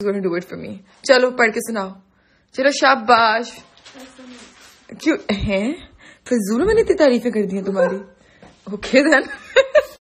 gonna do it for me. चलो पढ़ के सुनाओ चलो शाबाश क्यों फिर फजूल मैंने इतनी तारीफें कर दी तुम्हारी ओके देन